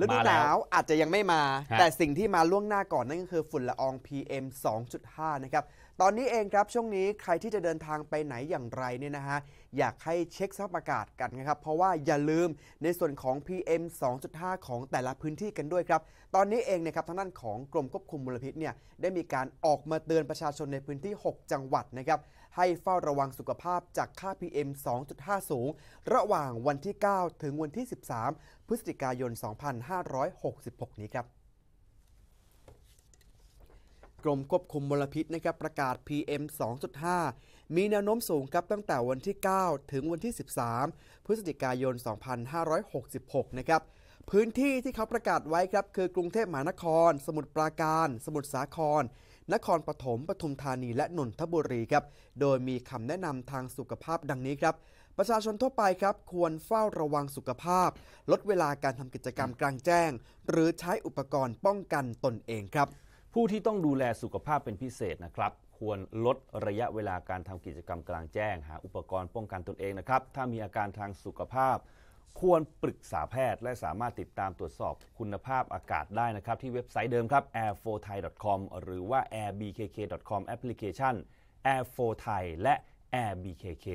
ฤดูหนาวอาจจะยังไม่มา แต่สิ่งที่มาล่วงหน้าก่อนนั่นก็คือฝุ่นละออง PM 2.5 นะครับตอนนี้เองครับช่วงนี้ใครที่จะเดินทางไปไหนอย่างไรเนี่ยนะฮะอยากให้เช็คสภาพอากาศกันนะครับเพราะว่าอย่าลืมในส่วนของ PM 2.5 ของแต่ละพื้นที่กันด้วยครับตอนนี้เองนะครับทางด้านของกรมควบคุมมลพิษเนี่ยได้มีการออกมาเตือนประชาชนในพื้นที่ 6 จังหวัดนะครับให้เฝ้าระวังสุขภาพจากค่า PM 2.5 สูง ระหว่างวันที่ 9 ถึงวันที่ 13 พฤศจิกายน 2566 นี้ครับ กรมควบคุมมลพิษนะครับประกาศ PM 2.5 มีแนวโน้มสูงครับตั้งแต่วันที่ 9 ถึงวันที่ 13 พฤศจิกายน 2566 นะครับ พื้นที่ที่เขาประกาศไว้ครับคือกรุงเทพมหานคร สมุทรปราการ สมุทรสาครนครปฐมปทุมธานีและนนทบุรีครับ โดยมีคำแนะนำทางสุขภาพดังนี้ครับ ประชาชนทั่วไปครับควรเฝ้าระวังสุขภาพ ลดเวลาการทำกิจกรรมกลางแจ้ง หรือใช้อุปกรณ์ป้องกันตนเองครับ ผู้ที่ต้องดูแลสุขภาพเป็นพิเศษนะครับ ควรลดระยะเวลาการทำกิจกรรมกลางแจ้ง หาอุปกรณ์ป้องกันตนเองนะครับถ้ามีอาการทางสุขภาพควรปรึกษาแพทย์ และสามารถติดตามตรวจสอบคุณภาพอากาศได้นะครับที่เว็บไซต์เดิมครับ a i r f o t h a i c o m หรือว่า airbkk.com แอปพลิเคชัน a i r f o t h a i และ airbkk